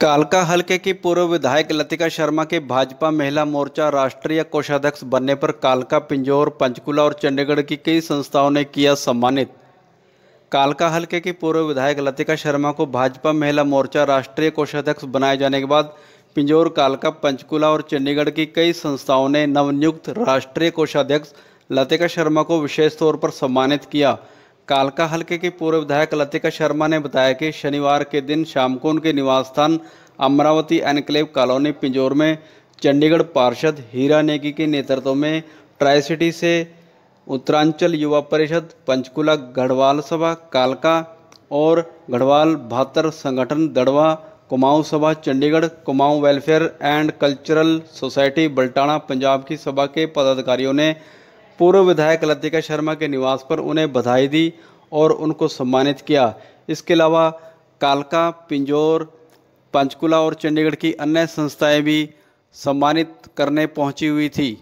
कालका हलके की पूर्व विधायक लतिका शर्मा के भाजपा महिला मोर्चा राष्ट्रीय कोषाध्यक्ष बनने पर कालका पिंजौर पंचकुला और चंडीगढ़ की कई संस्थाओं ने किया सम्मानित कालका हलके की पूर्व विधायक लतिका शर्मा को भाजपा महिला मोर्चा राष्ट्रीय कोषाध्यक्ष बनाए जाने के बाद पिंजौर कालका पंचकुला और चंडीगढ़ की कई संस्थाओं ने नवनियुक्त राष्ट्रीय कोषाध्यक्ष लतिका शर्मा को विशेष तौर पर सम्मानित किया कालका हल्के के पूर्व विधायक लतिका शर्मा ने बताया कि शनिवार के दिन शाम को उनके निवास स्थान अमरावती एनक्लेव कॉलोनी पिंजौर में चंडीगढ़ पार्षद हीरा नेगी के नेतृत्व में ट्राई सिटी से उत्तरांचल युवा परिषद पंचकुला गढ़वाल सभा कालका और गढ़वाल भातर संगठन दड़वा कुमाऊं सभा Chandigarh Kumaon welfare and cultural society Baltana Punjab की सभा के पदाधिकारियों ने पूर्व विधायक लतिका शर्मा के निवास पर उन्हें बधाई दी और उनको सम्मानित किया इसके अलावा कालका पिंजौर पंचकुला और चंडीगढ़ की अन्य संस्थाएं भी सम्मानित करने पहुंची हुई थी